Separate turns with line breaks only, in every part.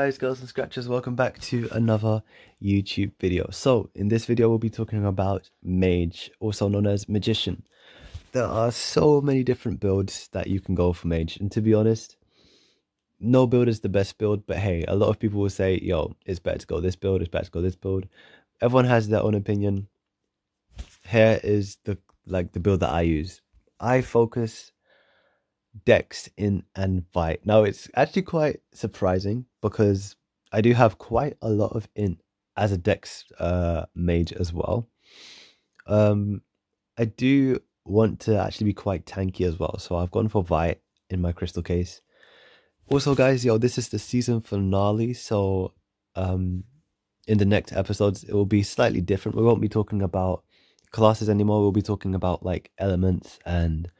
guys girls and scratchers welcome back to another youtube video so in this video we'll be talking about mage also known as magician there are so many different builds that you can go for mage and to be honest no build is the best build but hey a lot of people will say yo it's better to go this build it's better to go this build everyone has their own opinion here is the like the build that i use i focus decks in and fight. Now, it's actually quite surprising because I do have quite a lot of in as a dex uh, mage as well. Um, I do want to actually be quite tanky as well, so I've gone for Vite in my crystal case. Also, guys, yo, this is the season finale, so um, in the next episodes, it will be slightly different. We won't be talking about classes anymore. We'll be talking about like elements and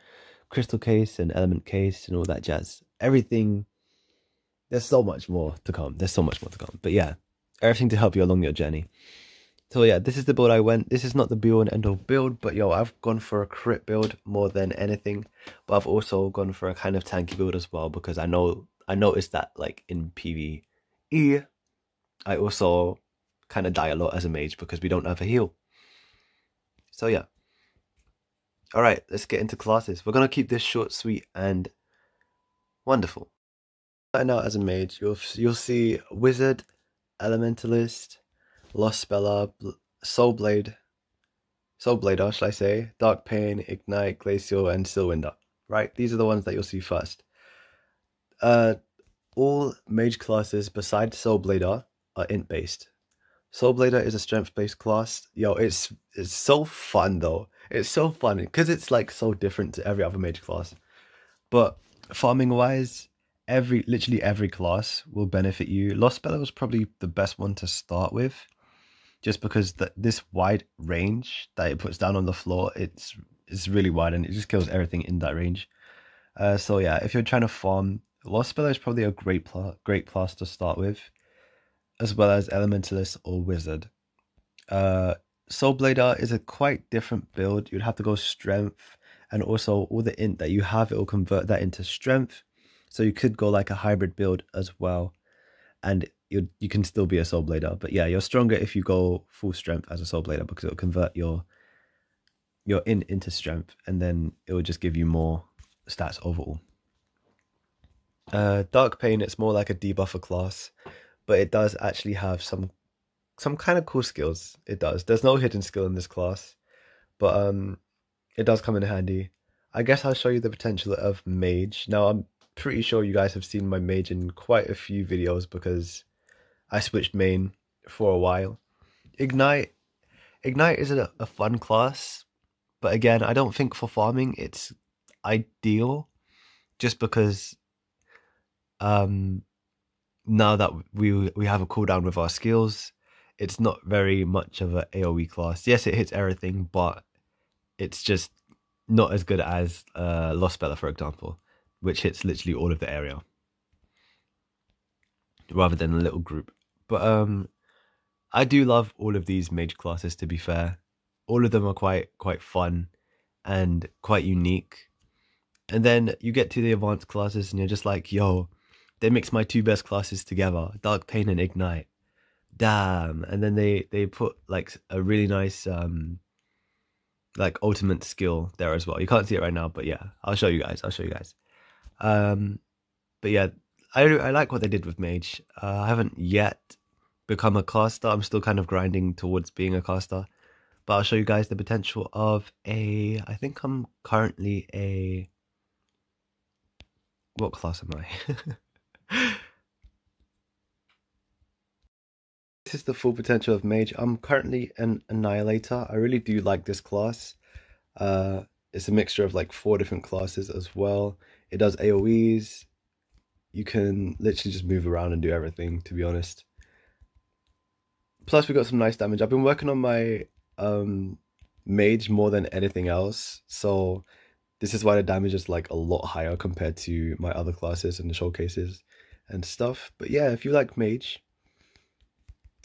crystal case and element case and all that jazz. Everything. There's so much more to come. There's so much more to come. But yeah, everything to help you along your journey. So yeah, this is the build I went. This is not the be all and end all build, but yo, I've gone for a crit build more than anything. But I've also gone for a kind of tanky build as well because I know I noticed that like in PvE, I also kind of die a lot as a mage because we don't have a heal. So yeah, all right, let's get into classes. We're going to keep this short, sweet, and wonderful. Starting out as a mage, you'll, you'll see Wizard, Elementalist, Lost Speller, Soul Blade, Soul Blader, shall I say, Dark Pain, Ignite, Glacial, and Stillwinder. Right, these are the ones that you'll see first. Uh, all mage classes besides Soul Blader are int based. Soul Blader is a strength based class. Yo, it's it's so fun though. It's so funny because it's like so different to every other major class. But farming wise, every literally every class will benefit you. Lost Bella was probably the best one to start with, just because that this wide range that it puts down on the floor, it's it's really wide and it just kills everything in that range. Uh, so yeah, if you're trying to farm, Lost Bella is probably a great pl- great class to start with, as well as Elementalist or Wizard. Uh, Soul Blader is a quite different build. You'd have to go strength and also all the int that you have, it will convert that into strength. So you could go like a hybrid build as well. And you you can still be a Soul Blader. But yeah, you're stronger if you go full strength as a Soul Blader because it'll convert your your int into strength and then it will just give you more stats overall. Uh, Dark Pain, it's more like a debuffer class, but it does actually have some some kind of cool skills. It does. There's no hidden skill in this class, but um, it does come in handy. I guess I'll show you the potential of mage. Now I'm pretty sure you guys have seen my mage in quite a few videos because I switched main for a while. Ignite, ignite is a, a fun class, but again, I don't think for farming it's ideal, just because um, now that we we have a cooldown with our skills, it's not very much of an AoE class. Yes, it hits everything, but it's just not as good as uh, Lost Bella, for example, which hits literally all of the area rather than a little group. But um, I do love all of these mage classes. To be fair, all of them are quite quite fun and quite unique. And then you get to the advanced classes, and you're just like, yo, they mix my two best classes together, Dark Pain and Ignite damn and then they they put like a really nice um like ultimate skill there as well you can't see it right now but yeah i'll show you guys i'll show you guys um but yeah i i like what they did with mage uh, i haven't yet become a caster i'm still kind of grinding towards being a caster but i'll show you guys the potential of a i think i'm currently a what class am i This is the full potential of mage. I'm currently an annihilator. I really do like this class. Uh, it's a mixture of like four different classes as well. It does AoEs. You can literally just move around and do everything, to be honest. Plus, we got some nice damage. I've been working on my um, mage more than anything else. So this is why the damage is like a lot higher compared to my other classes and the showcases and stuff. But yeah, if you like mage,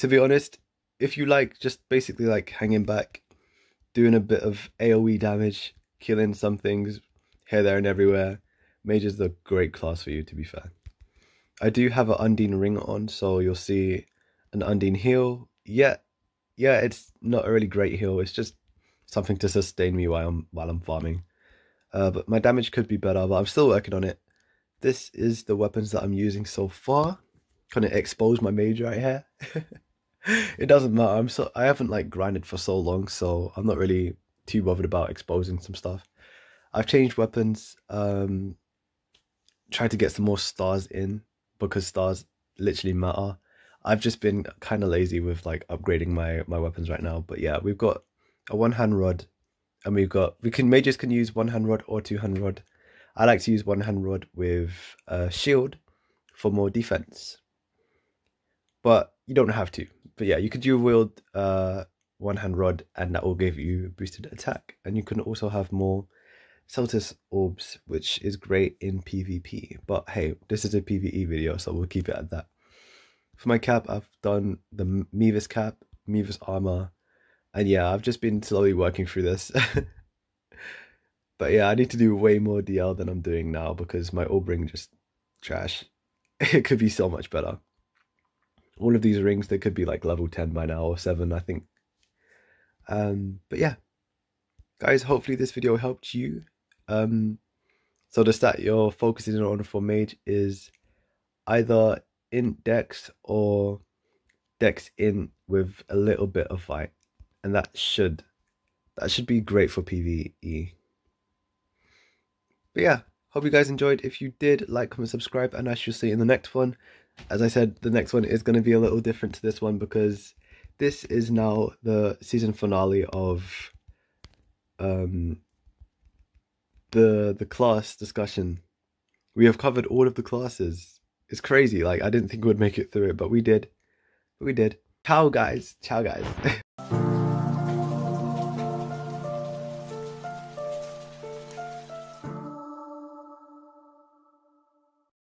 to be honest, if you like, just basically like hanging back, doing a bit of AoE damage, killing some things here, there, and everywhere, Mage is a great class for you, to be fair. I do have an Undine ring on, so you'll see an Undine heal. Yeah, yeah, it's not a really great heal. It's just something to sustain me while I'm while I'm farming. Uh, but my damage could be better, but I'm still working on it. This is the weapons that I'm using so far. Kind of expose my mage right here. it doesn't matter. I'm so I haven't like grinded for so long, so I'm not really too bothered about exposing some stuff. I've changed weapons. Um, tried to get some more stars in because stars literally matter. I've just been kind of lazy with like upgrading my my weapons right now, but yeah, we've got a one hand rod, and we've got we can mages can use one hand rod or two hand rod. I like to use one hand rod with a shield for more defense, but you don't have to. But yeah, you could dual wield uh, one hand rod, and that will give you boosted attack. And you can also have more Celtus orbs, which is great in PvP. But hey, this is a PvE video, so we'll keep it at that. For my cap, I've done the Mevis cap, Mevis armor, and yeah, I've just been slowly working through this. but yeah, I need to do way more DL than I'm doing now because my orb ring just trash. It could be so much better all of these rings they could be like level 10 by now or 7 i think um but yeah guys hopefully this video helped you um so the stat you're focusing on for mage is either index dex or dex in with a little bit of fight and that should that should be great for pve but yeah hope you guys enjoyed if you did like comment subscribe and i shall see you in the next one as I said, the next one is going to be a little different to this one because this is now the season finale of um, the the class discussion. We have covered all of the classes. It's crazy. Like I didn't think we would make it through it, but we did. But we did. Ciao, guys. Ciao, guys.